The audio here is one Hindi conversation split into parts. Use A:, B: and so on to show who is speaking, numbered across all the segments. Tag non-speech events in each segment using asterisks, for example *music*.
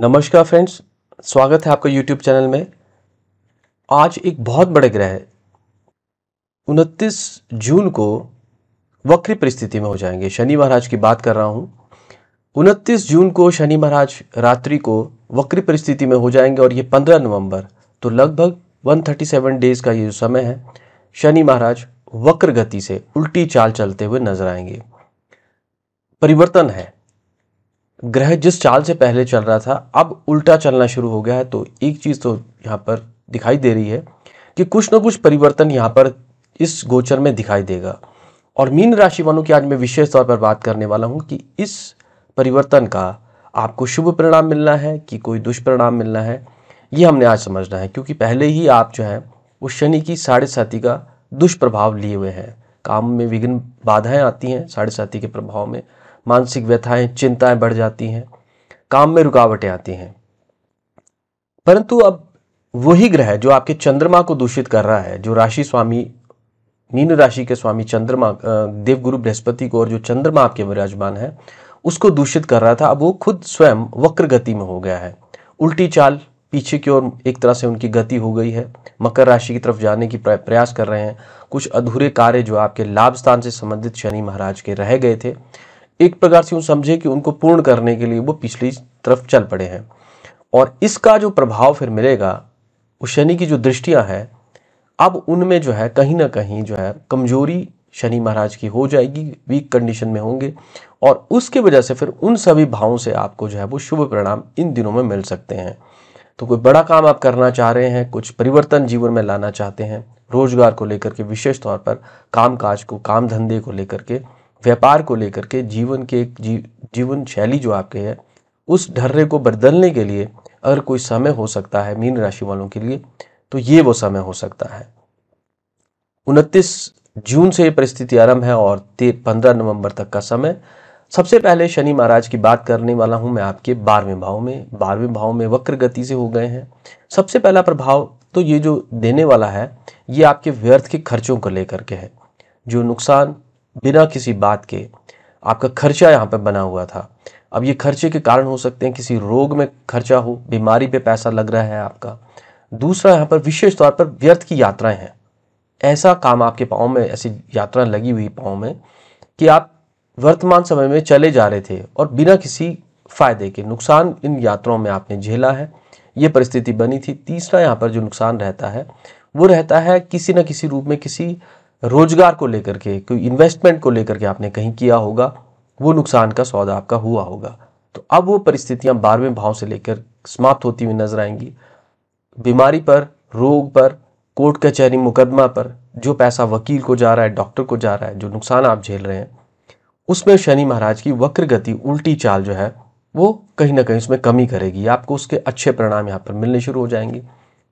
A: नमस्कार फ्रेंड्स स्वागत है आपका यूट्यूब चैनल में आज एक बहुत बड़े ग्रह उनतीस जून को वक्री परिस्थिति में हो जाएंगे शनि महाराज की बात कर रहा हूँ उनतीस जून को शनि महाराज रात्रि को वक्री परिस्थिति में हो जाएंगे और ये पंद्रह नवंबर तो लगभग वन थर्टी सेवन डेज का ये जो समय है शनि महाराज वक्र गति से उल्टी चाल चलते हुए नजर आएंगे परिवर्तन है ग्रह जिस चाल से पहले चल रहा था अब उल्टा चलना शुरू हो गया है तो एक चीज़ तो यहाँ पर दिखाई दे रही है कि कुछ ना कुछ परिवर्तन यहाँ पर इस गोचर में दिखाई देगा और मीन राशि वालों की आज मैं विशेष तौर पर बात करने वाला हूँ कि इस परिवर्तन का आपको शुभ परिणाम मिलना है कि कोई दुष्परिणाम मिलना है ये हमने आज समझना है क्योंकि पहले ही आप जो है उस शनि की साढ़े साथी का दुष्प्रभाव लिए हुए हैं काम में विघ्न बाधाएं आती हैं साढ़े साथी के प्रभाव में मानसिक व्यथाएं चिंताएं बढ़ जाती हैं काम में रुकावटें आती हैं परंतु अब वही ग्रह जो आपके चंद्रमा को दूषित कर रहा है जो राशि स्वामी मीन राशि के स्वामी चंद्रमा देवगुरु बृहस्पति को और जो चंद्रमा आपके विराजमान है उसको दूषित कर रहा था अब वो खुद स्वयं वक्र गति में हो गया है उल्टी चाल पीछे की ओर एक तरह से उनकी गति हो गई है मकर राशि की तरफ जाने की प्रयास कर रहे हैं कुछ अधूरे कार्य जो आपके लाभ स्थान से संबंधित शनि महाराज के रह गए थे एक प्रकार से समझे कि उनको पूर्ण करने के लिए वो पिछली तरफ चल पड़े हैं और इसका जो प्रभाव फिर मिलेगा उस शनि की जो दृष्टियां हैं अब उनमें जो है कहीं ना कहीं जो है कमजोरी शनि महाराज की हो जाएगी वीक कंडीशन में होंगे और उसकी वजह से फिर उन सभी भावों से आपको जो है वो शुभ परिणाम इन दिनों में मिल सकते हैं तो कोई बड़ा काम आप करना चाह रहे हैं कुछ परिवर्तन जीवन में लाना चाहते हैं रोजगार को लेकर के विशेष तौर पर काम काज को काम धंधे को लेकर के व्यापार को लेकर के जीवन के एक जी, जीवन शैली जो आपके है उस ढर्रे को बदलने के लिए अगर कोई समय हो सकता है मीन राशि वालों के लिए तो ये वो समय हो सकता है उनतीस जून से ये परिस्थिति आरंभ है और पंद्रह नवंबर तक का समय सबसे पहले शनि महाराज की बात करने वाला हूं मैं आपके बारहवें भाव में बारहवें भाव में वक्र गति से हो गए हैं सबसे पहला प्रभाव तो ये जो देने वाला है ये आपके व्यर्थ के खर्चों को लेकर के है जो नुकसान बिना किसी बात के आपका खर्चा यहाँ पर बना हुआ था अब ये खर्चे के कारण हो सकते हैं किसी रोग में खर्चा हो बीमारी पे पैसा लग रहा है आपका दूसरा यहाँ पर विशेष तौर पर व्यर्थ की यात्राएं हैं ऐसा काम आपके पाँव में ऐसी यात्रा लगी हुई पाँव में कि आप वर्तमान समय में चले जा रहे थे और बिना किसी फायदे के नुकसान इन यात्राओं में आपने झेला है ये परिस्थिति बनी थी तीसरा यहाँ पर जो नुकसान रहता है वो रहता है किसी न किसी रूप में किसी रोजगार को लेकर के कोई इन्वेस्टमेंट को लेकर के आपने कहीं किया होगा वो नुकसान का सौदा आपका हुआ होगा तो अब वो परिस्थितियां बारहवें भाव से लेकर समाप्त होती हुई नजर आएंगी बीमारी पर रोग पर कोर्ट कचहरी मुकदमा पर जो पैसा वकील को जा रहा है डॉक्टर को जा रहा है जो नुकसान आप झेल रहे हैं उसमें शनि महाराज की वक्र गति उल्टी चाल जो है वो कहीं ना कहीं उसमें कमी करेगी आपको उसके अच्छे परिणाम यहाँ पर मिलने शुरू हो जाएंगे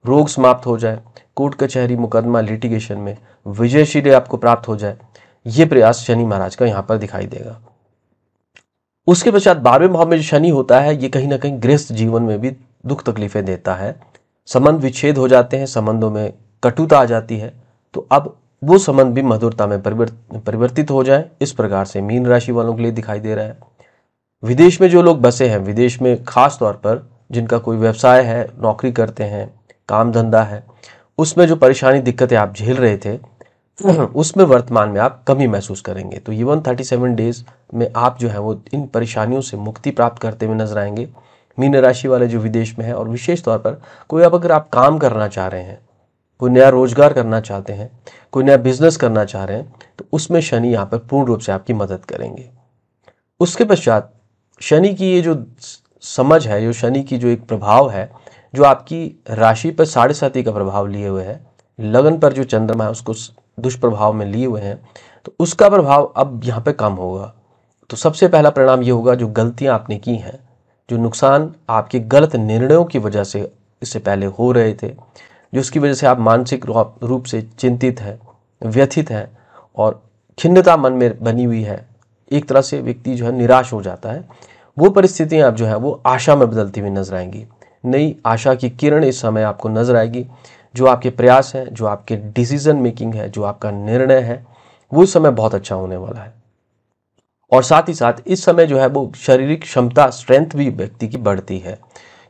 A: रोग समाप्त हो जाए कोर्ट कचहरी मुकदमा लिटिगेशन में विजयशील आपको प्राप्त हो जाए ये प्रयास शनि महाराज का यहाँ पर दिखाई देगा उसके पश्चात बारहवें भाव में जो शनि होता है ये कहीं ना कहीं गृहस्थ जीवन में भी दुख तकलीफें देता है संबंध विच्छेद हो जाते हैं संबंधों में कटुता आ जाती है तो अब वो संबंध भी मधुरता में परिवर्तित हो जाए इस प्रकार से मीन राशि वालों के लिए दिखाई दे रहा है विदेश में जो लोग बसे हैं विदेश में खास तौर पर जिनका कोई व्यवसाय है नौकरी करते हैं काम धंधा है उसमें जो परेशानी दिक्कतें आप झेल रहे थे *clears throat* उसमें वर्तमान में आप कमी महसूस करेंगे तो ये वन थर्टी सेवन डेज में आप जो है वो इन परेशानियों से मुक्ति प्राप्त करते हुए नजर आएंगे मीन राशि वाले जो विदेश में है और विशेष तौर पर कोई आप अगर आप काम करना चाह रहे हैं कोई नया रोजगार करना चाहते हैं कोई नया बिजनेस करना चाह रहे हैं तो उसमें शनि यहाँ पर पूर्ण रूप से आपकी मदद करेंगे उसके पश्चात शनि की ये जो समझ है जो शनि की जो एक प्रभाव है जो आपकी राशि पर साढ़े साथी का प्रभाव लिए हुए है लगन पर जो चंद्रमा है उसको दुष्प्रभाव में लिए हुए हैं तो उसका प्रभाव अब यहाँ पे कम होगा तो सबसे पहला परिणाम ये होगा जो गलतियाँ आपने की हैं जो नुकसान आपके गलत निर्णयों की वजह से इससे पहले हो रहे थे जो उसकी वजह से आप मानसिक रूप से चिंतित हैं व्यथित हैं और खिन्नता मन में बनी हुई है एक तरह से व्यक्ति जो है निराश हो जाता है वो परिस्थितियाँ आप जो है वो आशा में बदलती हुई नजर आएंगी नई आशा की किरण इस समय आपको नज़र आएगी जो आपके प्रयास हैं जो आपके डिसीजन मेकिंग है जो आपका निर्णय है वो इस समय बहुत अच्छा होने वाला है और साथ ही साथ इस समय जो है वो शारीरिक क्षमता स्ट्रेंथ भी व्यक्ति की बढ़ती है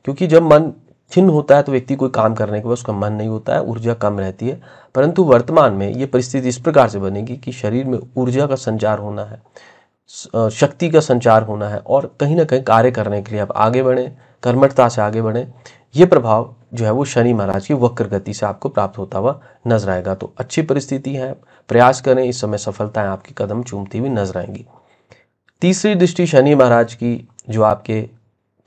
A: क्योंकि जब मन छिन्न होता है तो व्यक्ति कोई काम करने के बाद उसका मन नहीं होता है ऊर्जा कम रहती है परंतु वर्तमान में ये परिस्थिति इस प्रकार से बनेगी कि शरीर में ऊर्जा का संचार होना है शक्ति का संचार होना है और कहीं ना कहीं कार्य करने के लिए आप आगे बढ़ें कर्मठता से आगे बढ़ें ये प्रभाव जो है वो शनि महाराज की वक्र गति से आपको प्राप्त होता हुआ नजर आएगा तो अच्छी परिस्थिति है प्रयास करें इस समय सफलताएं आपकी कदम चूमती हुई नजर आएंगी तीसरी दृष्टि शनि महाराज की जो आपके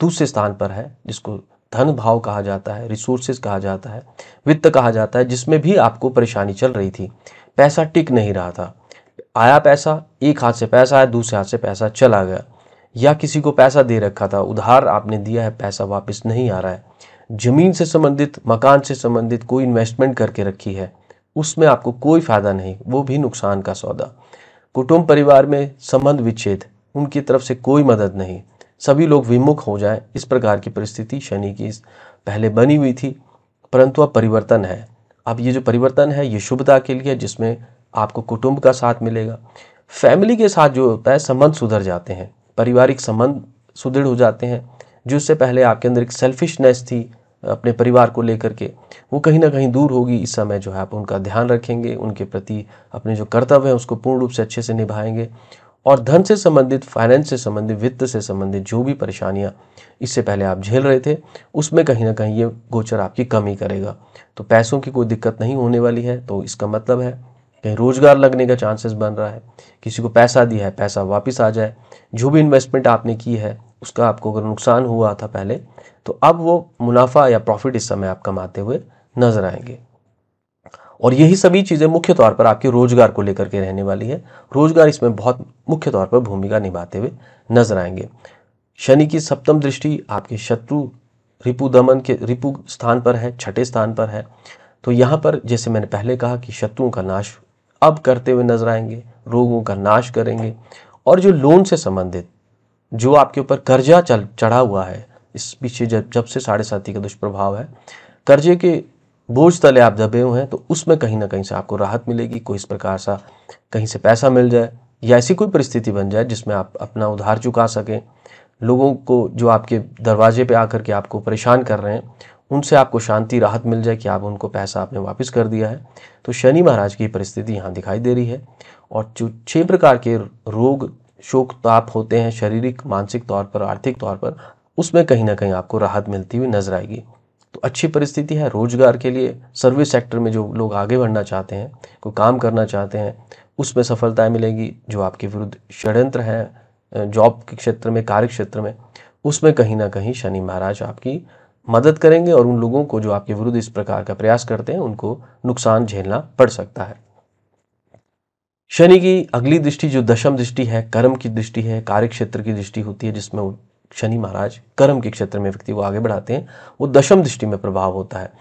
A: दूसरे स्थान पर है जिसको धन भाव कहा जाता है रिसोर्सेज कहा जाता है वित्त कहा जाता है जिसमें भी आपको परेशानी चल रही थी पैसा टिक नहीं रहा था आया पैसा एक हाथ से पैसा आया दूसरे हाथ से पैसा चला गया या किसी को पैसा दे रखा था उधार आपने दिया है पैसा वापस नहीं आ रहा है ज़मीन से संबंधित मकान से संबंधित कोई इन्वेस्टमेंट करके रखी है उसमें आपको कोई फ़ायदा नहीं वो भी नुकसान का सौदा कुटुंब परिवार में संबंध विच्छेद उनकी तरफ से कोई मदद नहीं सभी लोग विमुख हो जाए इस प्रकार की परिस्थिति शनि की पहले बनी हुई थी परंतु अब परिवर्तन है अब ये जो परिवर्तन है ये शुभता के लिए जिसमें आपको कुटुंब का साथ मिलेगा फैमिली के साथ जो होता है संबंध सुधर जाते हैं पारिवारिक संबंध सुदृढ़ हो जाते हैं जिससे पहले आपके अंदर एक सेल्फिशनेस थी अपने परिवार को लेकर के वो कहीं ना कहीं दूर होगी इस समय जो है आप उनका ध्यान रखेंगे उनके प्रति अपने जो कर्तव्य हैं उसको पूर्ण रूप से अच्छे से निभाएंगे और धन से संबंधित फाइनेंस से संबंधित वित्त से संबंधित जो भी परेशानियाँ इससे पहले आप झेल रहे थे उसमें कहीं ना कहीं ये गोचर आपकी कमी करेगा तो पैसों की कोई दिक्कत नहीं होने वाली है तो इसका मतलब है कहीं रोज़गार लगने का चांसेस बन रहा है किसी को पैसा दिया है पैसा वापस आ जाए जो भी इन्वेस्टमेंट आपने की है उसका आपको अगर नुकसान हुआ था पहले तो अब वो मुनाफा या प्रॉफिट इस समय आप कमाते हुए नजर आएंगे और यही सभी चीज़ें मुख्य तौर पर आपके रोजगार को लेकर के रहने वाली है रोजगार इसमें बहुत मुख्य तौर पर भूमिका निभाते हुए नजर आएंगे शनि की सप्तम दृष्टि आपके शत्रु रिपु दमन के रिपु स्थान पर है छठे स्थान पर है तो यहाँ पर जैसे मैंने पहले कहा कि शत्रुओं का नाश अब करते हुए नजर आएंगे रोगों का नाश करेंगे और जो लोन से संबंधित जो आपके ऊपर कर्जा चल चढ़ा हुआ है इस पीछे जब जब से साढ़े साथी का दुष्प्रभाव है कर्जे के बोझ तले आप दबे हुए हैं तो उसमें कहीं ना कहीं से आपको राहत मिलेगी कोई इस प्रकार सा कहीं से पैसा मिल जाए या ऐसी कोई परिस्थिति बन जाए जिसमें आप अपना उधार चुका सकें लोगों को जो आपके दरवाजे पे आकर के आपको परेशान कर रहे हैं उनसे आपको शांति राहत मिल जाए कि आप उनको पैसा आपने वापस कर दिया है तो शनि महाराज की परिस्थिति यहाँ दिखाई दे रही है और जो छः प्रकार के रोग शोक ताप तो होते हैं शारीरिक मानसिक तौर पर आर्थिक तौर पर उसमें कहीं ना कहीं आपको राहत मिलती हुई नजर आएगी तो अच्छी परिस्थिति है रोजगार के लिए सर्विस सेक्टर में जो लोग आगे बढ़ना चाहते हैं कोई काम करना चाहते हैं उसमें सफलताएँ मिलेगी जो आपके विरुद्ध षड्यंत्र हैं जॉब के क्षेत्र में कार्य क्षेत्र में उसमें कहीं ना कहीं शनि महाराज आपकी मदद करेंगे और उन लोगों को जो आपके विरुद्ध इस प्रकार का प्रयास करते हैं उनको नुकसान झेलना पड़ सकता है शनि की अगली दृष्टि जो दशम दृष्टि है कर्म की दृष्टि है कार्य क्षेत्र की दृष्टि होती है जिसमें शनि महाराज कर्म के क्षेत्र में व्यक्ति को आगे बढ़ाते हैं वो दशम दृष्टि में प्रभाव होता है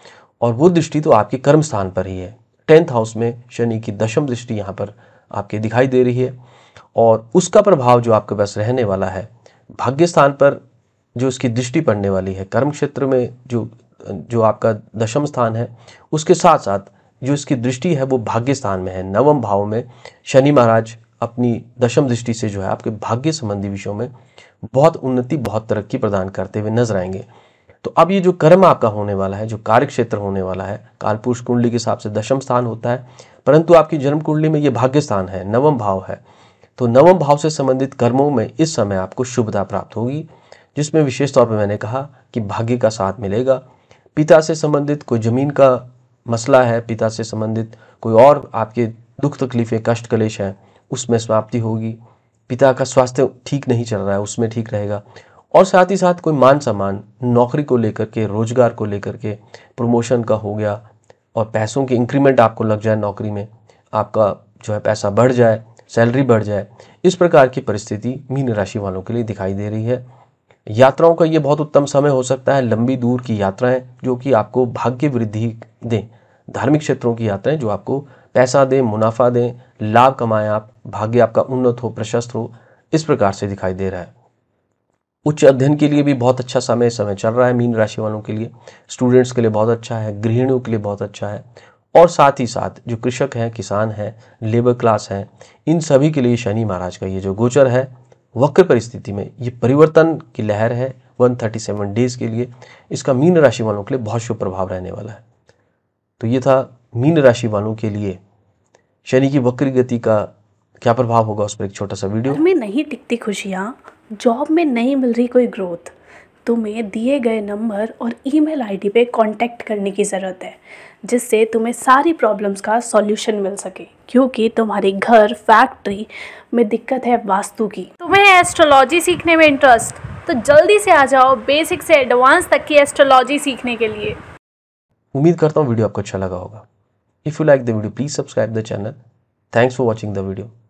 A: और वो दृष्टि तो आपके कर्म स्थान पर ही है टेंथ हाउस में शनि की दशम दृष्टि यहाँ पर आपके दिखाई दे रही है और उसका प्रभाव जो आपके पास रहने वाला है भाग्य स्थान पर जो उसकी दृष्टि पड़ने वाली है कर्म क्षेत्र में जो जो आपका दशम स्थान है उसके साथ साथ जो इसकी दृष्टि है वो भाग्य स्थान में है नवम भाव में शनि महाराज अपनी दशम दृष्टि से जो है आपके भाग्य संबंधी विषयों में बहुत उन्नति बहुत तरक्की प्रदान करते हुए नजर आएंगे तो अब ये जो कर्म आपका होने वाला है जो कार्य क्षेत्र होने वाला है कालपुरुष कुंडली के हिसाब से दशम स्थान होता है परंतु आपकी जन्म कुंडली में ये भाग्य स्थान है नवम भाव है तो नवम भाव से संबंधित कर्मों में इस समय आपको शुभता प्राप्त होगी जिसमें विशेष तौर पर मैंने कहा कि भाग्य का साथ मिलेगा पिता से संबंधित कोई ज़मीन का मसला है पिता से संबंधित कोई और आपके दुख तकलीफ़ें कष्ट कलेश हैं उसमें समाप्ति होगी पिता का स्वास्थ्य ठीक नहीं चल रहा है उसमें ठीक रहेगा और साथ ही साथ कोई मान सम्मान नौकरी को लेकर के रोज़गार को लेकर के प्रमोशन का हो गया और पैसों के इंक्रीमेंट आपको लग जाए नौकरी में आपका जो है पैसा बढ़ जाए सैलरी बढ़ जाए इस प्रकार की परिस्थिति मीन राशि वालों के लिए दिखाई दे रही है यात्राओं का ये बहुत उत्तम समय हो सकता है लंबी दूर की यात्राएं जो कि आपको भाग्य वृद्धि दें धार्मिक क्षेत्रों की यात्राएं जो आपको पैसा दें मुनाफा दें लाभ कमाएं आप भाग्य आपका उन्नत हो प्रशस्त हो इस प्रकार से दिखाई दे रहा है उच्च अध्ययन के लिए भी बहुत अच्छा समय समय चल रहा है मीन राशि वालों के लिए स्टूडेंट्स के लिए बहुत अच्छा है गृहिणियों के लिए बहुत अच्छा है और साथ ही साथ जो कृषक हैं किसान हैं लेबर क्लास हैं इन सभी के लिए शनि महाराज का ये जो गोचर है वक्र परिस्थिति में ये परिवर्तन की लहर है 137 डेज के लिए इसका मीन राशि वालों के लिए बहुत शुभ प्रभाव रहने वाला है तो ये था मीन राशि वालों के लिए शनि की वक्र गति का क्या प्रभाव होगा उस पर एक छोटा सा वीडियो में नहीं टिकती खुशियाँ जॉब में नहीं मिल रही कोई ग्रोथ तुम्हें दिए गए नंबर और ईमेल आईडी पे कांटेक्ट करने की ज़रूरत है जिससे तुम्हें सारी प्रॉब्लम्स का सॉल्यूशन मिल सके क्योंकि तुम्हारे घर फैक्ट्री में दिक्कत है वास्तु की तुम्हें एस्ट्रोलॉजी सीखने में इंटरेस्ट तो जल्दी से आ जाओ बेसिक से एडवांस तक की एस्ट्रोलॉजी सीखने के लिए उम्मीद करता हूँ वीडियो आपको अच्छा लगा होगा if you like the video please subscribe the channel thanks for watching the video